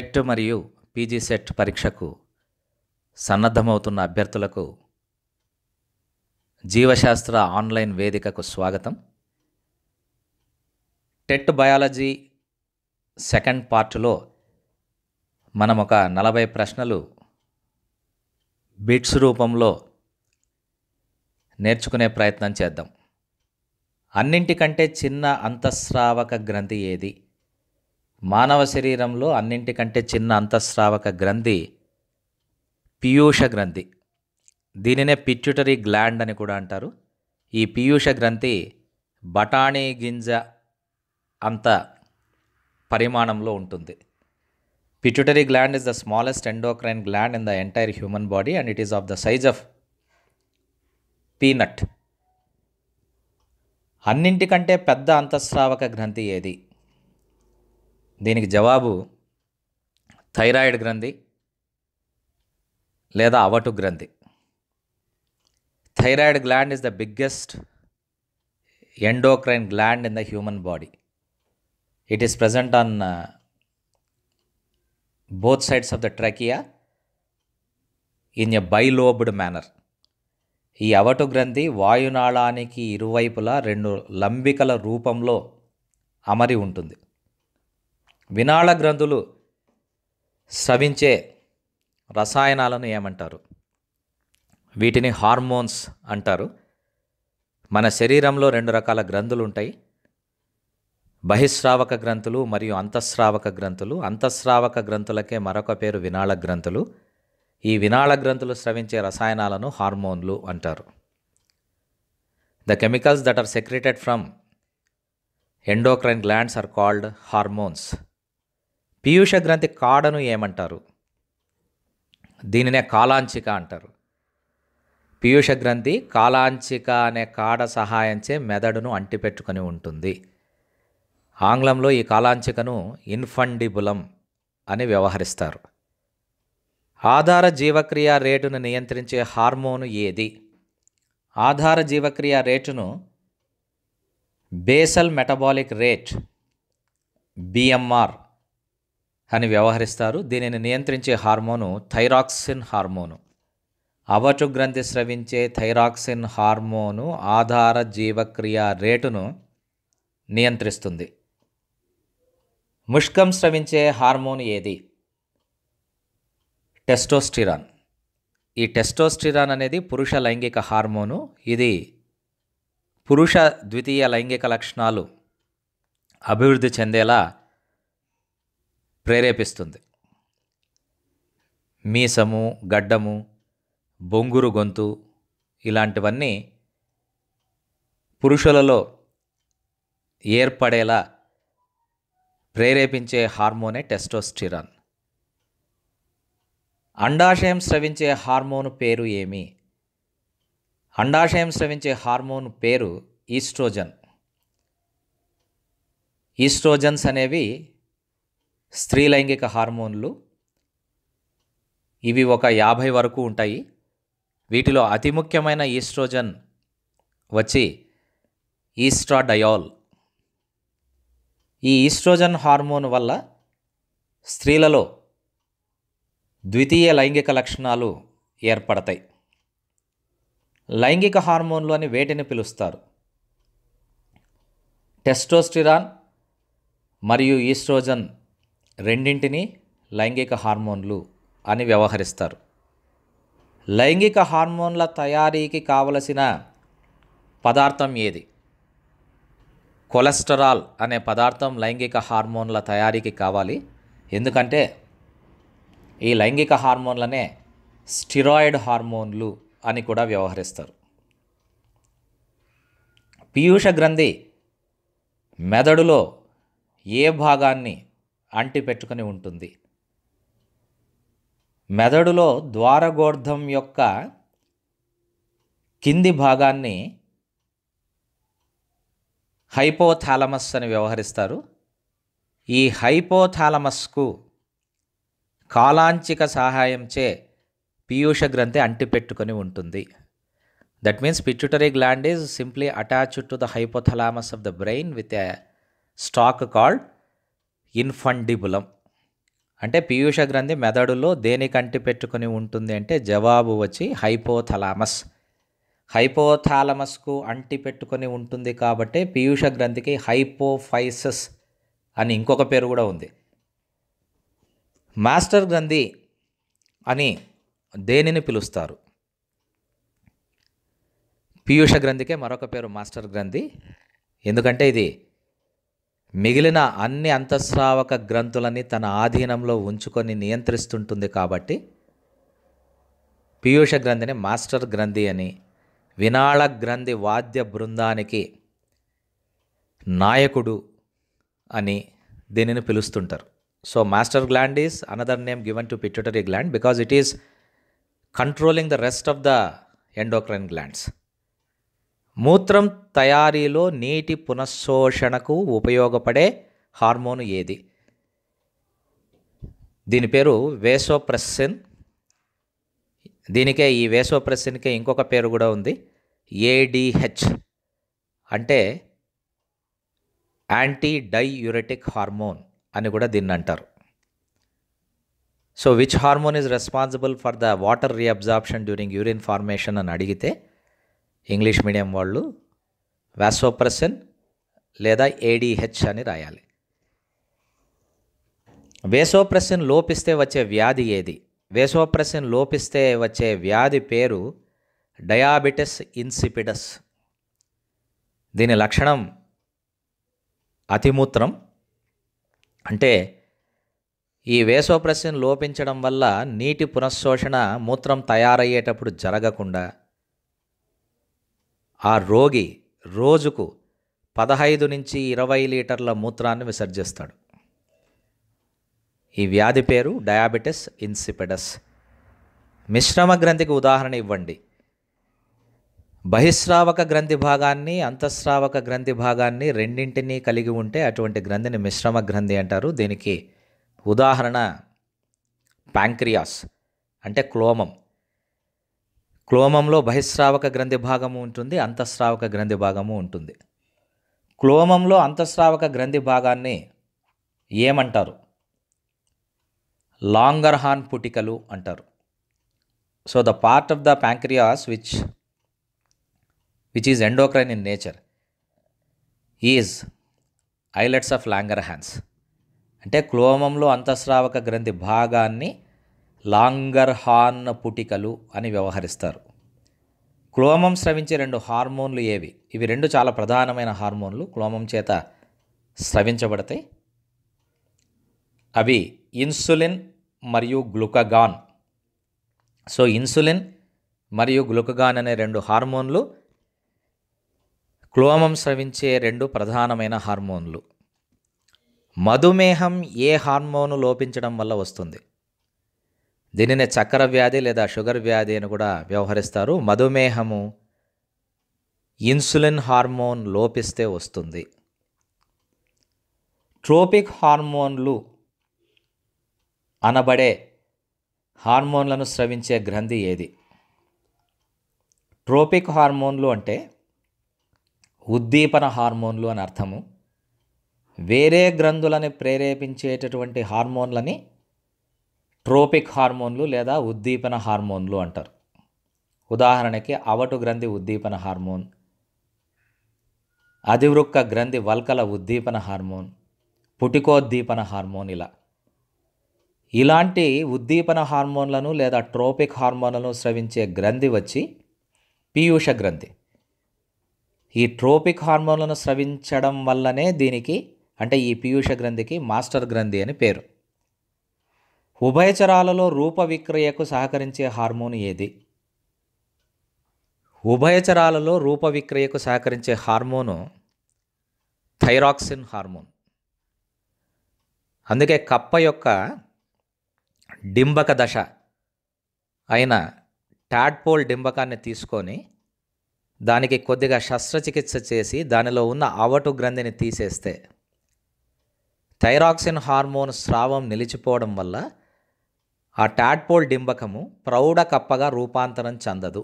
TET మరియు PG set పరీక్షకు సన్నద్ధమవుతున్న అభ్యర్థులకు జీవశాస్త్ర ఆన్లైన్ వేదికకు స్వాగతం టెట్ బయాలజీ సెకండ్ పార్ట్లో మనం ఒక నలభై ప్రశ్నలు బిట్స్ రూపంలో నేర్చుకునే ప్రయత్నం చేద్దాం అన్నింటికంటే చిన్న అంతఃస్రావక గ్రంథి ఏది మానవ శరీరంలో అన్నింటికంటే చిన్న అంతఃస్రావక గ్రంథి పీయూష గ్రంథి దీనినే పిట్యూటరీ గ్లాండ్ అని కూడా అంటారు ఈ పీయూష గ్రంథి బఠానీ గింజ అంత పరిమాణంలో ఉంటుంది pituitary gland is the smallest endocrine gland in the entire human body and it is of the size of peanut అన్నింటికంటే పెద్ద అంతఃస్రావక గ్రంథి ఏది దీనికి జవాబు థైరాయిడ్ గ్రంథి లేదా అవటు గ్రంథి thyroid gland is the biggest endocrine gland in the human body it is present on both sides of the trachea in a bilobed manner ఈ అవటు గ్రంథి వాయునాళానికి ఇరువైపులా రెండు లంబికల రూపంలో అమరి ఉంటుంది వినాళ గ్రంథులు స్రవించే రసాయనాలను ఏమంటారు వీటిని హార్మోన్స్ అంటారు మన శరీరంలో రెండు రకాల గ్రంథులు ఉంటాయి బహిస్రావక గ్రంథులు మరియు అంతఃస్రావక గ్రంథులు అంతఃస్రావక గ్రంథులకే మరొక పేరు వినాళ గ్రంథులు ఈ వినాళ గ్రంథులు స్రవించే రసాయనాలను హార్మోన్లు అంటారు the chemicals that are secreted from endocrine glands are called hormones పీయూష గ్రంథి కాడను ఏమంటారు దీనినే కాలాంచిక అంటారు పీయూష గ్రంథి కాలాంచిక అనే కాడ సహాయంచే మెదడును అంటిపెట్టుకొని ఉంటుంది ఆంగ్లంలో ఈ కాలాంచికను ఇన్ఫండిబులం అని వ్యవహరిస్తారు ఆధార జీవక్రియ రేటును నియంత్రించే హార్మోను ఏది ఆధార జీవక్రియ రేటును బేసల్ మెటబాలిక్ రేట్ బిఎంఆర్ అని వ్యవహరిస్తారు దీనిని నియంత్రించే హార్మోను థైరాక్సిన్ హార్మోను అవచు గ్రంథి స్రవించే థైరాక్సిన్ హార్మోను ఆధార జీవక్రియ రేటును నియంత్రిస్తుంది ముష్కం స్రవించే హార్మోన్ ఏది టెస్టోస్టిరాన్ ఈ టెస్టోస్టిరాన్ అనేది పురుష లైంగిక హార్మోను ఇది పురుష ద్వితీయ లైంగిక లక్షణాలు అభివృద్ధి చెందేలా ప్రేరేపిస్తుంది మీసము గడ్డము బొంగురు గొంతు ఇలాంటివన్నీ పురుషులలో ఏర్పడేలా ప్రేరేపించే హార్మోనే టెస్టోస్టిరాన్ అండాశయం స్రవించే హార్మోన్ పేరు ఏమి అండాశయం స్రవించే హార్మోన్ పేరు ఈస్ట్రోజన్ ఈస్ట్రోజన్స్ అనేవి స్త్రీ లైంగిక హార్మోన్లు ఇవి ఒక యాభై వరకు ఉంటాయి వీటిలో అతి ముఖ్యమైన ఈస్ట్రోజన్ వచ్చి ఈస్ట్రాడయాల్ ఈ ఈస్ట్రోజన్ హార్మోన్ వల్ల స్త్రీలలో ద్వితీయ లైంగిక లక్షణాలు ఏర్పడతాయి లైంగిక హార్మోన్లు అని వేటిని పిలుస్తారు టెస్టోస్టిరాన్ మరియు ఈస్ట్రోజన్ రెండింటినీ లైంగిక హార్మోన్లు అని వ్యవహరిస్తారు లైంగిక హార్మోన్ల తయారీకి కావలసిన పదార్థం ఏది కొలెస్టరాల్ అనే పదార్థం లైంగిక హార్మోన్ల తయారీకి కావాలి ఎందుకంటే ఈ లైంగిక హార్మోన్లనే స్టిరాయిడ్ హార్మోన్లు అని కూడా వ్యవహరిస్తారు పీయూష గ్రంథి మెదడులో ఏ భాగాన్ని అంటి పెట్టుకుని ఉంటుంది మెదడులో ద్వారగోర్ధం యొక్క కింది భాగాన్ని హైపోథాలమస్ అని వ్యవహరిస్తారు ఈ హైపోథాలమస్కు కాలాంచిక సహాయంచే పీయూష గ్రంథి అంటిపెట్టుకొని ఉంటుంది that means pituitary gland is simply attached to the hypothalamus of the brain with a stalk called infundibulum అంటే పీయూష గ్రంథి మెదడులో దేని కంటి పెట్టుకుని ఉంటుంది అంటే జవాబు వచ్చి హైపోథలామస్ హైపోథాలమస్కు అంటి పెట్టుకొని ఉంటుంది కాబట్టి పీయూష గ్రంథికి హైపోఫైసస్ అని ఇంకొక పేరు కూడా ఉంది మాస్టర్ గ్రంథి అని దేనిని పిలుస్తారు పీయూష గ్రంథికే మరొక పేరు మాస్టర్ గ్రంథి ఎందుకంటే ఇది మిగిలిన అన్ని అంతఃస్రావక గ్రంథులని తన ఆధీనంలో ఉంచుకొని నియంత్రిస్తుంటుంది కాబట్టి పీయూష గ్రంథిని మాస్టర్ గ్రంథి అని వినాళ గ్రంథి వాద్య బృందానికి నాయకుడు అని దీనిని పిలుస్తుంటారు so master gland is another name given to pituitary gland because it is controlling the rest of the endocrine glands మూత్రం తయారీలో నీటి పునఃశోషణకు ఉపయోగపడే హార్మోను ఏది దీని పేరు వేసోప్రెస్సిన్ దీనికే ఈ వేసోప్రెస్సిన్కే ఇంకొక పేరు కూడా ఉంది ఏడిహెచ్ అంటే యాంటీ డైయూరెటిక్ హార్మోన్ అని కూడా దీన్ని అంటారు so which hormone is responsible for the water reabsorption during urine formation అని అడిగితే ఇంగ్లీష్ మీడియం వాళ్ళు వ్యాసోప్రసన్ లేదా ఏడిహెచ్ అని రాయాలి వేసోప్రసన్ లోపిస్తే వచ్చే వ్యాధి ఏది వేసోప్రసన్ లోపిస్తే వచ్చే వ్యాధి పేరు డయాబెటిస్ ఇన్సిపిడస్ దీని లక్షణం అతిమూత్రం అంటే ఈ వేసోప్రసన్ లోపించడం వల్ల నీటి పునఃశోషణ మూత్రం తయారయ్యేటప్పుడు జరగకుండా ఆ రోగి రోజుకు పదహైదు నుంచి ఇరవై లీటర్ల మూత్రాన్ని విసర్జిస్తాడు ఈ వ్యాధి పేరు డయాబెటిస్ ఇన్సిపెడస్ మిశ్రమ గ్రంథికి ఉదాహరణ ఇవ్వండి బహిస్రావక గ్రంథి భాగాన్ని అంతఃస్రావక గ్రంథి భాగాన్ని రెండింటినీ కలిగి ఉంటే అటువంటి గ్రంథిని మిశ్రమ గ్రంథి అంటారు దీనికి ఉదాహరణ ప్యాంక్రియాస్ అంటే క్లోమం క్లోమంలో బహిస్రావక గ్రంథి భాగము ఉంటుంది అంతఃస్రావక గ్రంథి భాగము ఉంటుంది క్లోమంలో అంతఃస్రావక గ్రంథి భాగాన్ని ఏమంటారు లాంగర్హాన్ పుటికలు అంటారు so the part of the pancreas which which is endocrine in nature is islets of Langerhans అంటే క్లోమంలో అంతఃస్రావక గ్రంథి భాగాన్ని లాంగర్ హార్న్ పుటికలు అని వ్యవహరిస్తారు క్లోమం స్రవించే రెండు హార్మోన్లు ఏవి ఇవి రెండు చాలా ప్రధానమైన హార్మోన్లు క్లోమం చేత స్రవించబడతాయి అవి ఇన్సులిన్ మరియు గ్లుకగాన్ సో ఇన్సులిన్ మరియు గ్లుకగాన్ అనే రెండు హార్మోన్లు క్లోమం స్రవించే రెండు ప్రధానమైన హార్మోన్లు మధుమేహం ఏ హార్మోను లోపించడం వల్ల వస్తుంది దీనిని చక్కెర వ్యాధి లేదా షుగర్ వ్యాధి అని కూడా వ్యవహరిస్తారు మధుమేహము ఇన్సులిన్ హార్మోన్ లోపిస్తే వస్తుంది ట్రోపిక్ హార్మోన్లు అనబడే హార్మోన్లను స్రవించే గ్రంథి ఏది ట్రోపిక్ హార్మోన్లు అంటే ఉద్దీపన హార్మోన్లు అని అర్థము వేరే గ్రంథులని ప్రేరేపించేటటువంటి హార్మోన్లని ట్రోపిక్ హార్మోన్లు లేదా ఉద్దీపన హార్మోన్లు అంటారు ఉదాహరణకి అవటు గ్రంథి ఉద్దీపన హార్మోన్ అధివృక్క గ్రంథి వల్కల ఉద్దీపన హార్మోన్ పుటికోద్దీపన హార్మోన్ ఇలా ఇలాంటి ఉద్దీపన హార్మోన్లను లేదా ట్రోపిక్ హార్మోన్లను స్రవించే గ్రంథి వచ్చి పీయూష గ్రంథి ఈ ట్రోపిక్ హార్మోన్లను స్రవించడం వల్లనే దీనికి అంటే ఈ పీయూష గ్రంథికి మాస్టర్ గ్రంథి అని పేరు ఉభయచరాలలో రూప విక్రయకు సహకరించే హార్మోన్ ఏది ఉభయచరాలలో రూప విక్రయకు సహకరించే హార్మోను థైరాక్సిన్ హార్మోన్ అందుకే కప్ప యొక్క డింబక దశ అయిన టాడ్పోల్ డింబకాన్ని తీసుకొని దానికి కొద్దిగా శస్త్రచికిత్స చేసి దానిలో ఉన్న అవటు గ్రంథిని తీసేస్తే థైరాక్సిన్ హార్మోన్ స్రావం నిలిచిపోవడం వల్ల ఆ టాడ్పోల్ డింబకము ప్రౌఢ కప్పగా రూపాంతరం చెందదు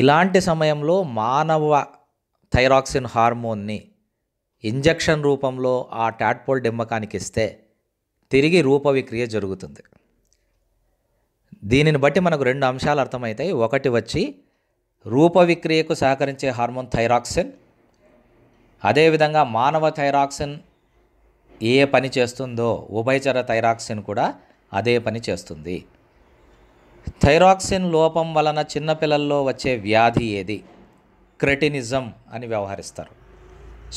ఇలాంటి సమయంలో మానవ థైరాక్సిన్ హార్మోన్ని ఇంజెక్షన్ రూపంలో ఆ టాట్పోల్ డింబకానికి ఇస్తే తిరిగి రూపవిక్రియ జరుగుతుంది దీనిని బట్టి మనకు రెండు అంశాలు అర్థమవుతాయి ఒకటి వచ్చి రూపవిక్రియకు సహకరించే హార్మోన్ థైరాక్సిన్ అదేవిధంగా మానవ థైరాక్సిన్ ఏ పని చేస్తుందో ఉభయచర థైరాక్సిన్ కూడా అదే పని చేస్తుంది థైరాక్సిన్ లోపం వలన చిన్నపిల్లల్లో వచ్చే వ్యాధి ఏది క్రిటినిజం అని వ్యవహరిస్తారు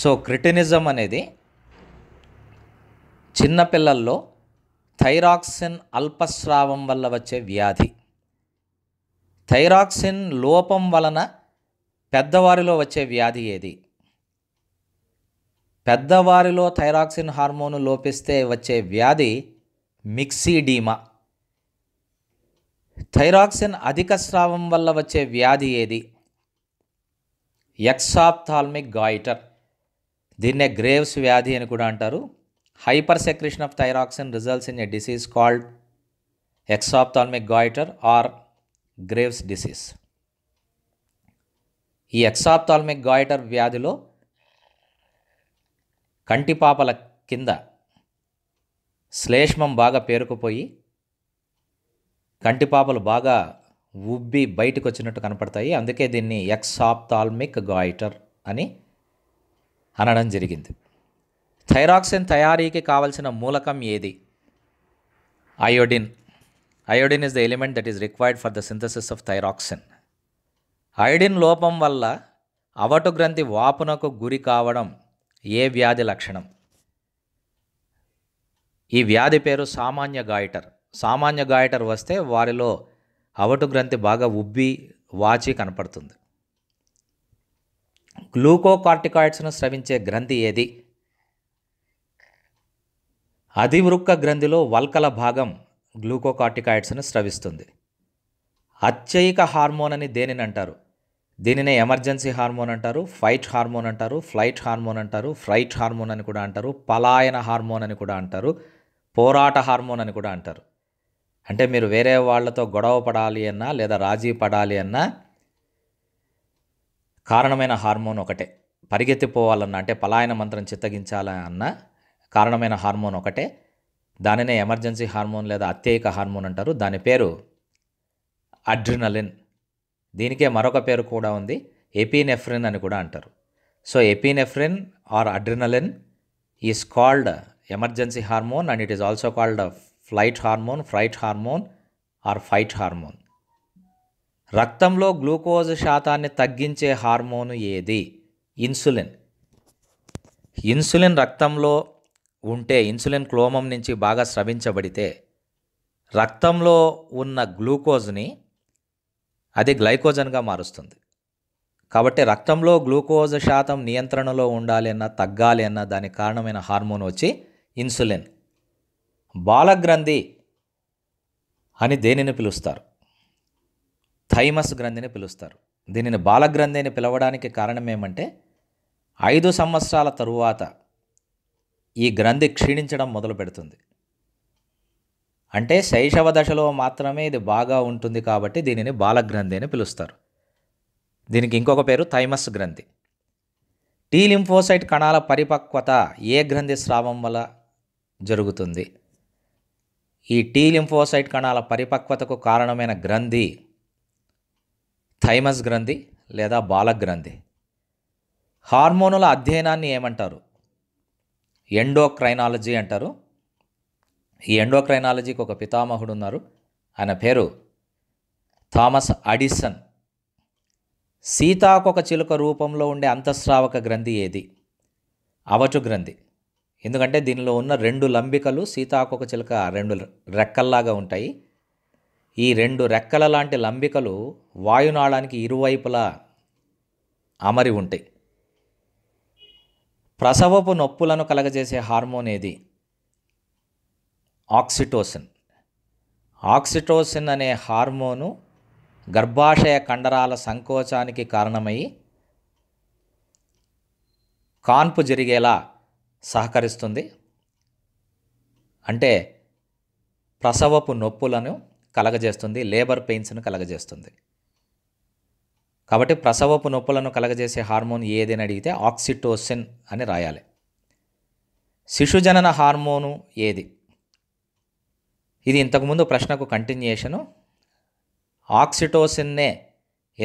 సో క్రిటినిజం అనేది చిన్నపిల్లల్లో థైరాక్సిన్ అల్పస్రావం వల్ల వచ్చే వ్యాధి థైరాక్సిన్ లోపం వలన పెద్దవారిలో వచ్చే వ్యాధి ఏది పెద్దవారిలో థైరాక్సిన్ హార్మోను లోపిస్తే వచ్చే వ్యాధి డీమా థైరాక్సిన్ అధిక స్రావం వల్ల వచ్చే వ్యాధి ఏది ఎక్సాప్థాల్మిక్ గాయిటర్ దీన్నే గ్రేవ్స్ వ్యాధి అని కూడా అంటారు hyper secretion of thyroxine results in a disease called exophthalmic goitre or Graves disease ఈ ఎక్సాప్థాల్మిక్ గాయిటర్ వ్యాధిలో కంటిపాపల కింద శ్లేష్మం బాగా పేరుకుపోయి కంటిపాపలు బాగా ఉబ్బి బయటకు వచ్చినట్టు కనపడతాయి అందుకే దీన్ని ఎక్సాప్తాల్మిక్ గాయిటర్ అని అనడం జరిగింది థైరాక్సిన్ తయారీకి కావలసిన మూలకం ఏది iodine iodine is the element that is required for the synthesis of thyroxine iodine లోపం వల్ల అవటు గ్రంథి వాపునకు గురి కావడం ఏ వ్యాధి లక్షణం ఈ వ్యాధి పేరు సామాన్య గాయటర్ సామాన్య గాయటర్ వస్తే వారిలో అవటు గ్రంథి బాగా ఉబ్బి వాచి కనపడుతుంది గ్లూకోకార్టికాయిడ్స్ను స్రవించే గ్రంథి ఏది అధివృక్క గ్రంథిలో వల్కల భాగం గ్లూకోకార్టికాయిడ్స్ను స్రవిస్తుంది అత్యయిక హార్మోన్ అని దేనిని అంటారు దీనినే ఎమర్జెన్సీ హార్మోన్ అంటారు ఫైట్ హార్మోన్ అంటారు ఫ్లైట్ హార్మోన్ అంటారు ఫ్రైట్ హార్మోన్ అని కూడా అంటారు పలాయన హార్మోన్ అని కూడా అంటారు పోరాట హార్మోన్ అని కూడా అంటారు అంటే మీరు వేరే వాళ్ళతో గొడవ పడాలి అన్నా లేదా రాజీ పడాలి అన్నా కారణమైన హార్మోన్ ఒకటే పరిగెత్తిపోవాలన్నా అంటే పలాయన మంత్రం చిత్తగించాలన్నా కారణమైన హార్మోన్ ఒకటే దానినే ఎమర్జెన్సీ హార్మోన్ లేదా అత్యయిక హార్మోన్ అంటారు దాని పేరు అడ్రినలిన్ దీనికే మరొక పేరు కూడా ఉంది ఎపినెఫ్రిన్ అని కూడా అంటారు so epinephrine or adrenaline is called emergency hormone and it is also called flight hormone fright hormone or fight hormone రక్తంలో గ్లూకోజ్ శాతాన్ని తగ్గించే హార్మోన్ ఏది ఇన్సులిన్ ఇన్సులిన్ రక్తంలో ఉంటే ఇన్సులిన్ క్లోమం నుంచి బాగా స్రవించబడితే రక్తంలో ఉన్న గ్లూకోజ్ని అది గ్లైకోజన్గా మారుస్తుంది కాబట్టి రక్తంలో గ్లూకోజ్ శాతం నియంత్రణలో ఉండాలి అన్న తగ్గాలి అన్న దానికి కారణమైన హార్మోన్ వచ్చి ఇన్సులిన్ బాలగ్రంథి అని దేనిని పిలుస్తారు థైమస్ గ్రంథిని పిలుస్తారు దీనిని బాలగ్రంథి అని పిలవడానికి కారణం ఏమంటే ఐదు సంవత్సరాల తరువాత ఈ గ్రంథి క్షీణించడం మొదలు పెడుతుంది అంటే శైశవ దశలో మాత్రమే ఇది బాగా ఉంటుంది కాబట్టి దీనిని బాలగ్రంథి అని పిలుస్తారు దీనికి ఇంకొక పేరు థైమస్ గ్రంథి టీ లింఫోసైట్ కణాల పరిపక్వత ఏ గ్రంథి స్రావం వల్ల జరుగుతుంది ఈ టీ లింఫోసైట్ కణాల పరిపక్వతకు కారణమైన గ్రంథి థైమస్ గ్రంథి లేదా బాలక్ గ్రంథి హార్మోనుల అధ్యయనాన్ని ఏమంటారు ఎండోక్రైనాలజీ అంటారు ఈ ఎండోక్రైనాలజీకి ఒక పితామహుడు ఉన్నారు ఆయన పేరు థామస్ అడిసన్ సీతాకొక చిలుక రూపంలో ఉండే అంతఃస్రావక గ్రంథి ఏది అవచు గ్రంథి ఎందుకంటే దీనిలో ఉన్న రెండు లంబికలు సీతాకొక చిలుక రెండు రెక్కల్లాగా ఉంటాయి ఈ రెండు రెక్కల లాంటి లంబికలు వాయునాళానికి ఇరువైపులా అమరి ఉంటాయి ప్రసవపు నొప్పులను కలగజేసే హార్మోన్ ఏది ఆక్సిటోసిన్ ఆక్సిటోసిన్ అనే హార్మోను గర్భాశయ కండరాల సంకోచానికి కారణమై కాన్పు జరిగేలా సహకరిస్తుంది అంటే ప్రసవపు నొప్పులను కలగజేస్తుంది లేబర్ పెయిన్స్ను కలగజేస్తుంది కాబట్టి ప్రసవపు నొప్పులను కలగజేసే హార్మోన్ ఏదని అడిగితే ఆక్సిటోసిన్ అని రాయాలి శిశుజనన హార్మోను ఏది ఇది ఇంతకుముందు ప్రశ్నకు కంటిన్యూషను ఆక్సిటోసిన్నే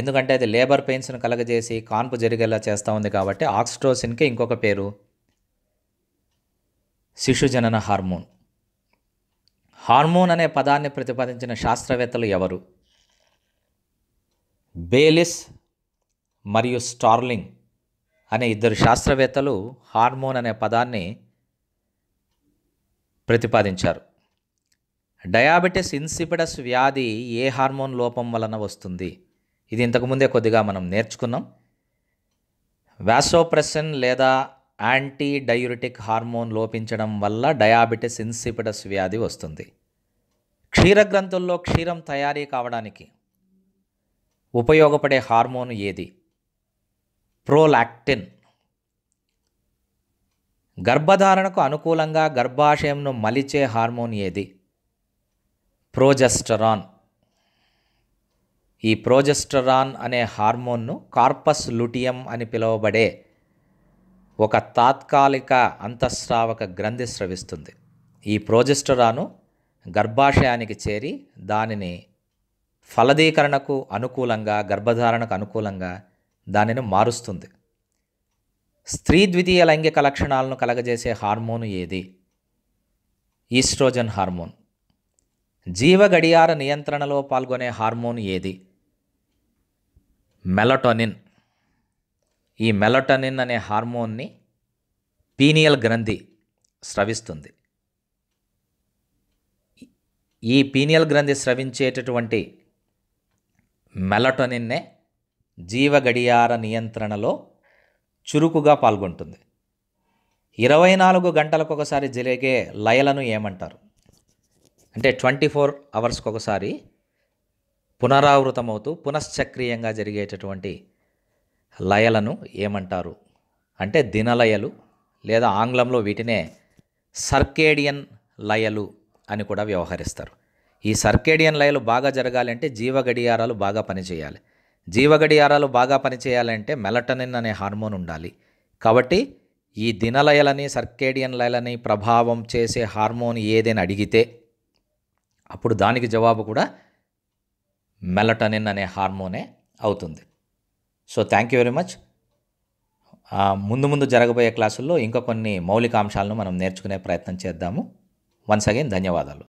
ఎందుకంటే అది లేబర్ పెయిన్స్ను కలగజేసి కాన్పు జరిగేలా చేస్తూ ఉంది కాబట్టి ఆక్సిటోసిన్కే ఇంకొక పేరు శిశుజనన హార్మోన్ హార్మోన్ అనే పదాన్ని ప్రతిపాదించిన శాస్త్రవేత్తలు ఎవరు బేలిస్ మరియు స్టార్లింగ్ అనే ఇద్దరు శాస్త్రవేత్తలు హార్మోన్ అనే పదాన్ని ప్రతిపాదించారు డయాబెటిస్ ఇన్సిపిడస్ వ్యాధి ఏ హార్మోన్ లోపం వలన వస్తుంది ఇది ఇంతకుముందే కొద్దిగా మనం నేర్చుకున్నాం వ్యాసోప్రెసన్ లేదా యాంటీ డయూరిటిక్ హార్మోన్ లోపించడం వల్ల డయాబెటిస్ ఇన్సిపిడస్ వ్యాధి వస్తుంది క్షీరగ్రంథుల్లో క్షీరం తయారీ కావడానికి ఉపయోగపడే హార్మోన్ ఏది ప్రోలాక్టిన్ గర్భధారణకు అనుకూలంగా గర్భాశయంను మలిచే హార్మోన్ ఏది ప్రోజెస్టరాన్ ఈ ప్రోజెస్టరాన్ అనే హార్మోన్ను కార్పస్ లుటియం అని పిలువబడే ఒక తాత్కాలిక అంతఃస్రావక గ్రంథి స్రవిస్తుంది ఈ ప్రోజెస్టరాను గర్భాశయానికి చేరి దానిని ఫలదీకరణకు అనుకూలంగా గర్భధారణకు అనుకూలంగా దానిని మారుస్తుంది స్త్రీ ద్వితీయ లైంగిక లక్షణాలను కలగజేసే హార్మోను ఏది ఈస్ట్రోజన్ హార్మోన్ జీవ గడియార నియంత్రణలో పాల్గొనే హార్మోన్ ఏది మెలటోనిన్ ఈ మెలటనిన్ అనే హార్మోన్ని పీనియల్ గ్రంథి స్రవిస్తుంది ఈ పీనియల్ గ్రంథి స్రవించేటటువంటి మెలటనిన్నే జీవ గడియార నియంత్రణలో చురుకుగా పాల్గొంటుంది ఇరవై నాలుగు గంటలకు ఒకసారి జరిగే లయలను ఏమంటారు అంటే ట్వంటీ ఫోర్ అవర్స్కి ఒకసారి పునరావృతమవుతూ పునశ్చక్రియంగా జరిగేటటువంటి లయలను ఏమంటారు అంటే దినలయలు లేదా ఆంగ్లంలో వీటినే సర్కేడియన్ లయలు అని కూడా వ్యవహరిస్తారు ఈ సర్కేడియన్ లయలు బాగా జరగాలంటే జీవ గడియారాలు బాగా పనిచేయాలి జీవ గడియారాలు బాగా పనిచేయాలంటే మెలటనిన్ అనే హార్మోన్ ఉండాలి కాబట్టి ఈ దినలయలని సర్కేడియన్ లయలని ప్రభావం చేసే హార్మోన్ ఏదని అడిగితే అప్పుడు దానికి జవాబు కూడా మెలటనిన్ అనే హార్మోనే అవుతుంది so thank you very much ముందు ముందు జరగబోయే క్లాసుల్లో ఇంకా కొన్ని మౌలిక అంశాలను మనం నేర్చుకునే ప్రయత్నం చేద్దాము వన్స్ అగైన్ ధన్యవాదాలు